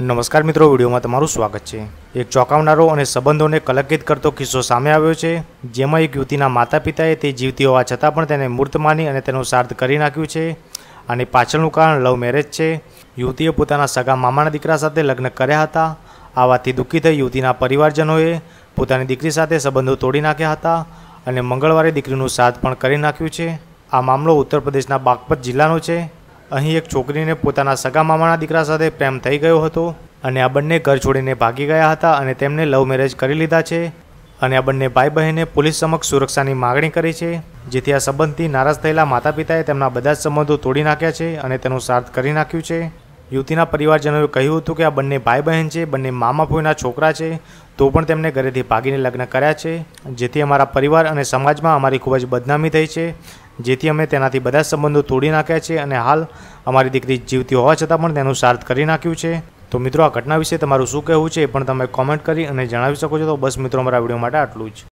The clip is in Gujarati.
નમસ્કાર મિત્રો વિડીયોમાં તમારું સ્વાગત છે એક ચોંકાવનારો અને સંબંધોને કલંકિત કરતો કિસ્સો સામે આવ્યો છે જેમાં એક યુવતીના માતા પિતાએ તે જીવતી હોવા છતાં પણ તેને મૂર્ત માની અને તેનો શ્રાદ્ધ કરી નાખ્યું છે અને પાછળનું કારણ લવ મેરેજ છે યુવતીએ પોતાના સગા મામાના દીકરા સાથે લગ્ન કર્યા હતા આ વાતથી દુઃખી થઈ યુવતીના પરિવારજનોએ પોતાની દીકરી સાથે સંબંધો તોડી નાખ્યા હતા અને મંગળવારે દીકરીનું શ્રાદ્ધ પણ કરી નાખ્યું છે આ મામલો ઉત્તર પ્રદેશના બાગપત જિલ્લાનો છે અહીં એક છોકરીને પોતાના સગા મામાના દીકરા સાથે પ્રેમ થઈ ગયો હતો અને આ બંને ઘર છોડીને ભાગી ગયા હતા અને તેમને લવ મેરેજ કરી લીધા છે અને આ બંને ભાઈ બહેને પોલીસ સમક્ષ સુરક્ષાની માગણી કરી છે જેથી આ સંબંધથી નારાજ થયેલા માતા પિતાએ તેમના બધા જ સંબંધો તોડી નાખ્યા છે અને તેનું સાર્થ કરી નાખ્યું છે યુવતીના પરિવારજનોએ કહ્યું હતું કે આ બંને ભાઈ બહેન છે બંને મામા ફોઈના છોકરા છે તો પણ તેમને ઘરેથી ભાગીને લગ્ન કર્યા છે જેથી અમારા પરિવાર અને સમાજમાં અમારી ખૂબ જ બદનામી થઈ છે જેથી અમે તેનાથી બધા સંબંધો તોડી નાખ્યા છે અને હાલ અમારી દીકરી જીવતી હોવા છતાં પણ તેનું સાર્થ કરી નાખ્યું છે તો મિત્રો આ ઘટના વિશે તમારું શું કહેવું છે એ પણ તમે કોમેન્ટ કરી અને જણાવી શકો છો તો બસ મિત્રો અમારા વિડીયો માટે આટલું જ